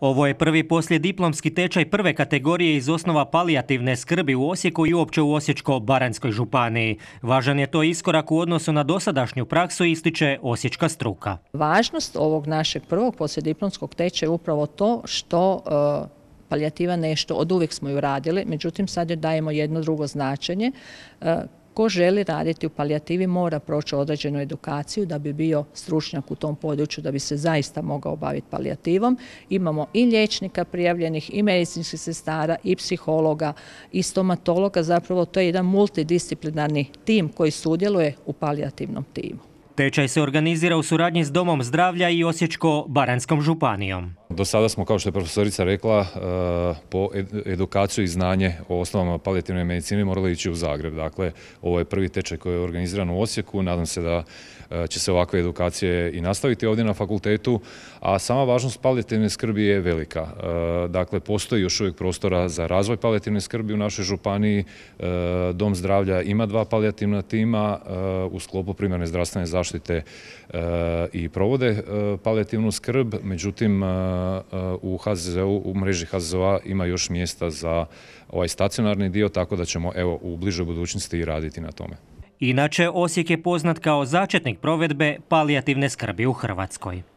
Ovo je prvi diplomski tečaj prve kategorije iz osnova palijativne skrbi u Osijeku i uopće u Osječko-Baranjskoj županiji. Važan je to iskorak u odnosu na dosadašnju praksu ističe Osječka struka. Važnost ovog našeg prvog diplomskog tečaja je upravo to što e, palijativa nešto, od uvijek smo ju radili, međutim sad joj dajemo jedno drugo značenje e, Ko želi raditi u palijativi mora proći određenu edukaciju da bi bio stručnjak u tom području, da bi se zaista mogao baviti palijativom. Imamo i liječnika prijavljenih, i medicinskih sestara, i psihologa, i stomatologa. Zapravo to je jedan multidisciplinarni tim koji sudjeluje u palijativnom timu. Tečaj se organizira u suradnji s Domom zdravlja i Osječko-Baranskom županijom. Do sada smo, kao što je profesorica rekla, eh, po edukaciju i znanje o osnovama palijativne medicine morali ići u Zagreb. Dakle, ovo je prvi tečaj koji je organiziran u Osijeku. Nadam se da eh, će se ovakve edukacije i nastaviti ovdje na fakultetu, a sama važnost palijativne skrbi je velika. Eh, dakle, postoji još uvijek prostora za razvoj palijativne skrbi u našoj županiji. Dom zdravlja ima dva palijativna tima u sklopu primarne zdravstvene zaštite i provode palijativnu skrb. Međutim, u HZZ-u, u mreži hzz ima još mjesta za ovaj stacionarni dio, tako da ćemo evo u bližoj budućnosti i raditi na tome. Inače, Osijek je poznat kao začetnik provedbe palijativne skrbi u Hrvatskoj.